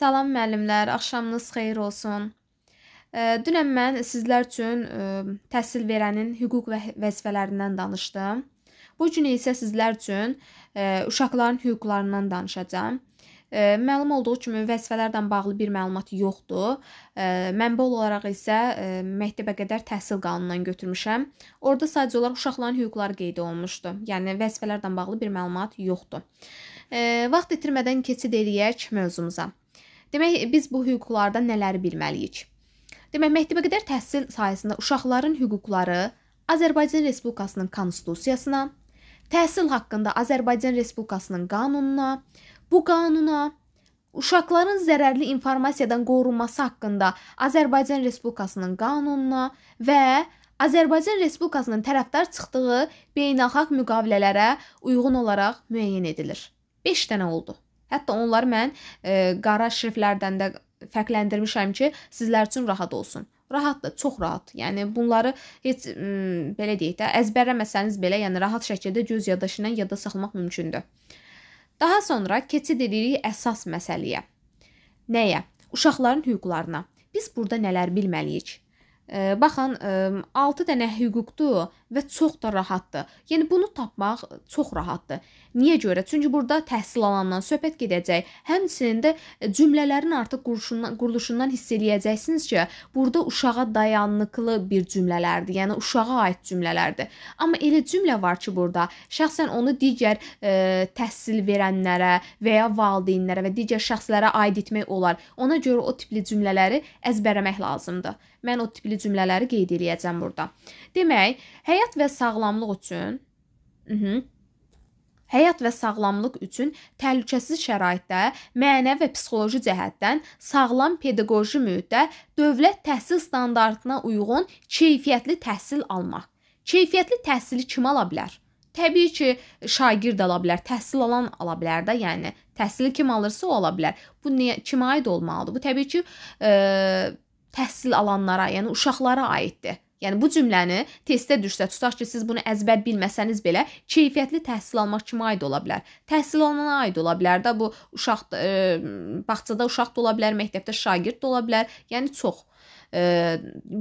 Salam müəllimlər, axşamınız xeyir olsun. Dünən mən sizlər üçün e, təhsil verənin hüquq və vəzifələrindən danışdım. Bu gün isə sizlər üçün e, uşaqların hüquqlarından danışacağam. E, məlum olduğu kimi vəzifələrlə bağlı bir məlumat yoxdur. Mənbə olaraq isə məktəbə qədər təhsil qanunundan götürmüşəm. Orda sadəcə olaraq uşaqların hüquqları qeyd olunmuşdu. Yəni vəzifələrlə bağlı bir məlumat yoxdur. Vaxt itirmədən keçid eləyək mövzumuza. Demək, biz bu hüquqlarda nələri bilməliyik? Demək, məktəbəqədər təhsil sahəsində uşaqların hüquqları Azərbaycan Respublikasının konstitusiyasına, təhsil haqqında Azərbaycan Respublikasının qanununa, bu qanuna Uşaqların zərərli informasiyadan qorunması haqqında Azərbaycan Respublikasının qanununa və Azərbaycan Respublikasının tərəfdar çıxdığı beynəlxalq müqavilələrə uyğun olaraq müəyyən edilir. 5 dənə oldu. Hətta onları mən e, qara şriftlərdən də fərqləndirmişəm ki, sizlər üçün rahat olsun. Rahatdır, çox rahat. Yəni bunları heç m, belə deyək də, əzbərləməsəniz belə, yəni rahat şəkildə göz yaddaşı ilə yadda saxlamaq mümkündür. Daha sonra keçid edirik əsas məsələyə. Nəyə? Uşaqların hüquqlarına. Biz burada nələr bilməliyik? E, baxın, e, 6 dənə hüquqdur və çox da rahatdır. Yəni bunu tapmaq çox rahatdır. Niyə görə? Çünki burada təhsil alandan söhbət gedəcək. Həmçinin də e, cümlələrin artıq quruluşundan, quruluşundan hiss eləyəcəksiniz ki, burada uşağa dayanıqlı bir cümlələrdir. Yəni uşağa aid cümlələrdir. Amma elə cümlə var ki, burada şəxsən onu digər ə, e, təhsil verənlərə və ya valideynlərə və digər şəxslərə aid etmək olar. Ona görə o tipli cümlələri əzbərləmək lazımdır. Mən o tipli cümlələri qeyd eləyəcəm burada. Demək, həyat və sağlamlıq üçün Mhm həyat və sağlamlıq üçün təhlükəsiz şəraitdə, mənəvi və psixoloji cəhətdən sağlam pedaqoji mühitdə dövlət təhsil standartına uyğun keyfiyyətli təhsil almaq. Keyfiyyətli təhsili kim ala bilər? Təbii ki, şagird ala bilər, təhsil alan ala bilər də, yəni təhsili kim alırsa o ala bilər. Bu niyə kimə aid olmalıdır? Bu təbii ki, ə, e, təhsil alanlara, yəni uşaqlara aiddir. Yəni bu cümləni testdə düşsə, tutaq ki, siz bunu əzbər bilməsəniz belə, keyfiyyətli təhsil almaq kimə aid ola bilər? Təhsil alana aid ola bilər də, bu uşaq ə, e, bağçada uşaq da ola bilər, məktəbdə şagird də ola bilər. Yəni çox. Ə, e,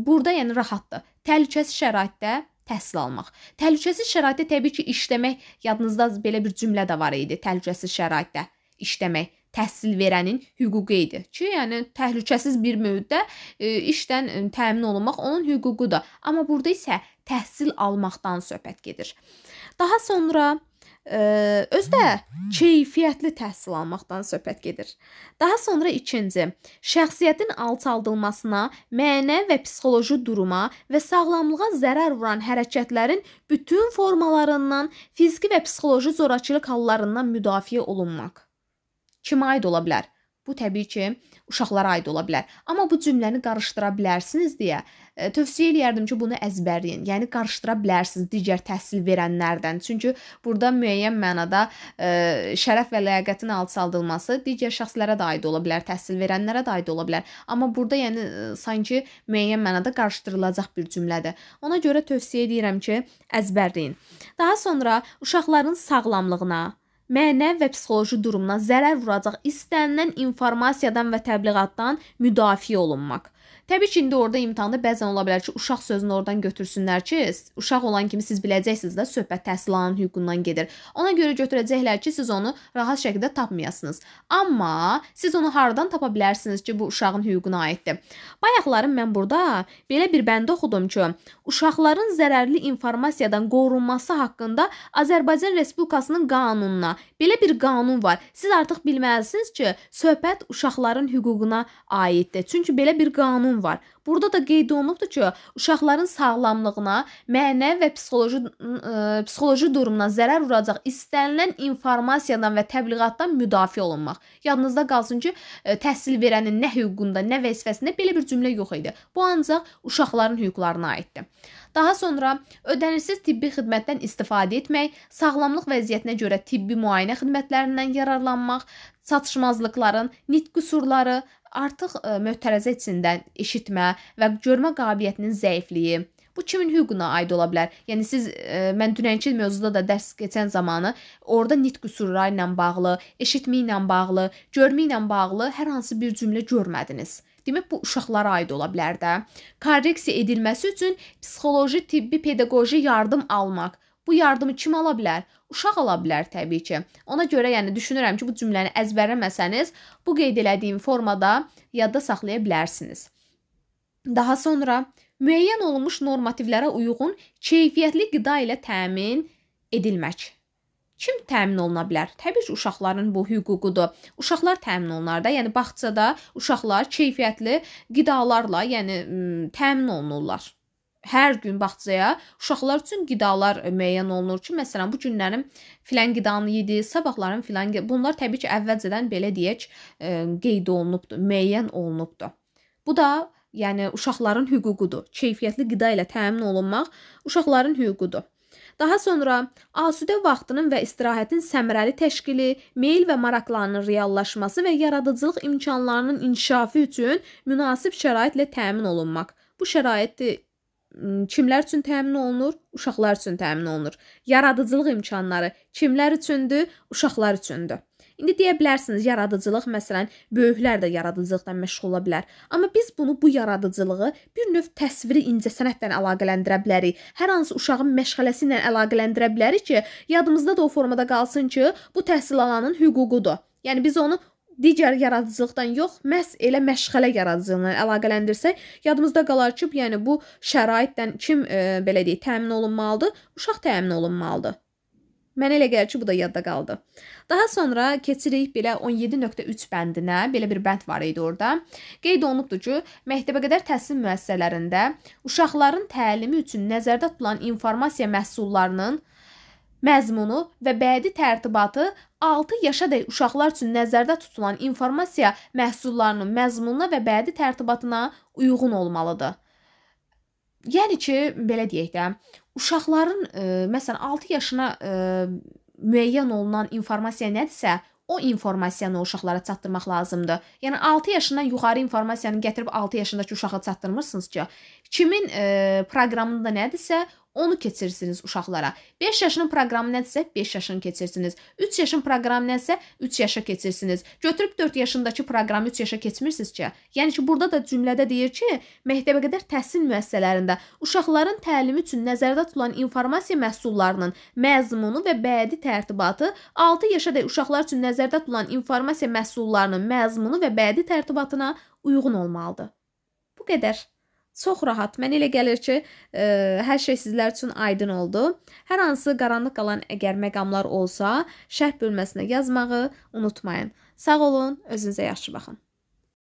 burada yəni rahatdır. Təhlükəsiz şəraitdə təhsil almaq. Təhlükəsiz şəraitdə təbii ki, işləmək yadınızda belə bir cümlə də var idi, təhlükəsiz şəraitdə işləmək təhsil verənin hüququ idi ki, yəni təhlükəsiz bir mühitdə e, işdən e, təmin olunmaq onun hüququdur. Amma burada isə təhsil almaqdan söhbət gedir. Daha sonra Ə, e, özdə keyfiyyətli təhsil almaqdan söhbət gedir. Daha sonra ikinci, şəxsiyyətin alçaldılmasına, mənə və psixoloji duruma və sağlamlığa zərər vuran hərəkətlərin bütün formalarından, fiziki və psixoloji zorakılıq hallarından müdafiə olunmaq. Kimə aid ola bilər? Bu təbii ki, uşaqlara aid ola bilər. Amma bu cümləni qarışdıra bilərsiniz deyə e, tövsiyə eləyərdim ki, bunu əzbərləyin. Yəni qarışdıra bilərsiniz digər təhsil verənlərdən. Çünki burada müəyyən mənada ə, e, şərəf və ləyaqətin alt saldılması digər şəxslərə də aid ola bilər, təhsil verənlərə də aid ola bilər. Amma burada yəni e, sanki müəyyən mənada qarışdırılacaq bir cümlədir. Ona görə tövsiyə edirəm ki, əzbərləyin. Daha sonra uşaqların sağlamlığına mənəvi və psixoloji durumuna zərər vuracaq istənilən informasiyadan və təbliğatdan müdafiə olunmaq. Təbii ki, indi orada imtahanda bəzən ola bilər ki, uşaq sözünü oradan götürsünlər ki, uşaq olan kimi siz biləcəksiniz də söhbət təhsil alan hüququndan gedir. Ona görə götürəcəklər ki, siz onu rahat şəkildə tapmayasınız. Amma siz onu hardan tapa bilərsiniz ki, bu uşağın hüququna aiddir? Bayaqlarım mən burada belə bir bəndə oxudum ki, uşaqların zərərli informasiyadan qorunması haqqında Azərbaycan Respublikasının qanununa belə bir qanun var. Siz artıq bilməlisiniz ki, söhbət uşaqların hüququna aiddir. Çünki belə bir qanun problem var. Burada da qeyd olunubdur ki, uşaqların sağlamlığına, mənəvi və psixoloji ə, e, psixoloji durumuna zərər vuracaq istənilən informasiyadan və təbliğatdan müdafiə olunmaq. Yadınızda qalsın ki, ə, e, təhsil verənin nə hüququnda, nə vəzifəsində belə bir cümlə yox idi. Bu ancaq uşaqların hüquqlarına aiddir. Daha sonra ödənişsiz tibbi xidmətdən istifadə etmək, sağlamlıq vəziyyətinə görə tibbi müayinə xidmətlərindən yararlanmaq, çatışmazlıqların, nitq qüsurları, artıq ə, e, möhtərəzə içindən eşitmə və görmə qabiliyyətinin zəifliyi Bu kimin hüququna aid ola bilər? Yəni siz ə, e, mən dünənki mövzuda da dərs keçən zamanı orada nitq qüsurları ilə bağlı, eşitmə ilə bağlı, görmə ilə bağlı hər hansı bir cümlə görmədiniz. Demək bu uşaqlara aid ola bilər də. Korreksiya edilməsi üçün psixoloji, tibbi, pedaqoji yardım almaq. Bu yardımı kim ala bilər? Uşaq ola bilər təbii ki. Ona görə yəni düşünürəm ki, bu cümləni əzbərləməsəniz, bu qeyd elədiyim formada yadda saxlaya bilərsiniz. Daha sonra müəyyən olunmuş normativlərə uyğun keyfiyyətli qida ilə təmin edilmək kim təmin oluna bilər? Təbii ki, uşaqların bu hüququdur. Uşaqlar təmin olunar da, yəni bağçada uşaqlar keyfiyyətli qidalarla, yəni təmin olunurlar hər gün bağçaya uşaqlar üçün qidalar e, müəyyən olunur ki, məsələn bu günlərin filan qidanı yedi, sabahların filan bunlar təbii ki, əvvəlcədən belə deyək, e, qeyd olunubdu, müəyyən olunubdu. Bu da yəni uşaqların hüququdur. Keyfiyyətli qida ilə təmin olunmaq uşaqların hüququdur. Daha sonra asudə vaxtının və istirahətin səmərəli təşkili, meyl və maraqlarının reallaşması və yaradıcılıq imkanlarının inkişafı üçün münasib şəraitlə təmin olunmaq. Bu şəraitdir kimlər üçün təmin olunur? Uşaqlar üçün təmin olunur. Yaradıcılıq imkanları kimlər üçündür? Uşaqlar üçündür. İndi deyə bilərsiniz, yaradıcılıq məsələn, böyüklər də yaradıcılıqla məşğul ola bilər. Amma biz bunu bu yaradıcılığı bir növ təsviri incəsənətlə əlaqələndirə bilərik. Hər hansı uşağın məşğələsi ilə əlaqələndirə bilərik ki, yadımızda da o formada qalsın ki, bu təhsil alanın hüququdur. Yəni biz onu digər yaradıcılıqdan yox, məhz elə məşğələ yaradıcılığına əlaqələndirsək, yadımızda qalar ki, yəni bu şəraitdən kim e, belə deyək, təmin olunmalıdır? Uşaq təmin olunmalıdır. Mənə elə gəlir ki, bu da yadda qaldı. Daha sonra keçirik belə 17.3 bəndinə. Belə bir bənd var idi orada. Qeyd olunubdur ki, məktəbəqədər təhsil müəssisələrində uşaqların təlimi üçün nəzərdə tutulan informasiya məhsullarının məzmunu və bədii tərtibatı 6 yaşadək uşaqlar üçün nəzərdə tutulan informasiya məhsullarının məzmununa və bədii tərtibatına uyğun olmalıdır. Yəni ki, belə deyək də, uşaqların ə, e, məsələn 6 yaşına ə, e, müəyyən olunan informasiya nədirsə, o informasiyanı uşaqlara çatdırmaq lazımdır. Yəni 6 yaşından yuxarı informasiyanı gətirib 6 yaşındakı uşağa çatdırmırsınız ki, kimin e, proqramında nədirsə, onu keçirsiniz uşaqlara. 5 yaşın proqramı nədirsə 5 yaşını keçirsiniz. 3 yaşın proqramı nədirsə 3 yaşa keçirsiniz. Götürüb 4 yaşındakı proqramı 3 yaşa keçmirsiniz ki. Yəni ki, burada da cümlədə deyir ki, məktəbəqədər təhsil müəssisələrində uşaqların təlimi üçün nəzərdə tutulan informasiya məhsullarının məzmunu və bədii tərtibatı 6 yaşa dək uşaqlar üçün nəzərdə tutulan informasiya məhsullarının məzmunu və bədii tərtibatına uyğun olmalıdır. Bu qədər. Çox rahat. Mən elə gəlir ki, ə, e, hər şey sizlər üçün aydın oldu. Hər hansı qaranlıq qalan əgər məqamlar olsa, şərh bölməsinə yazmağı unutmayın. Sağ olun, özünüzə yaxşı baxın.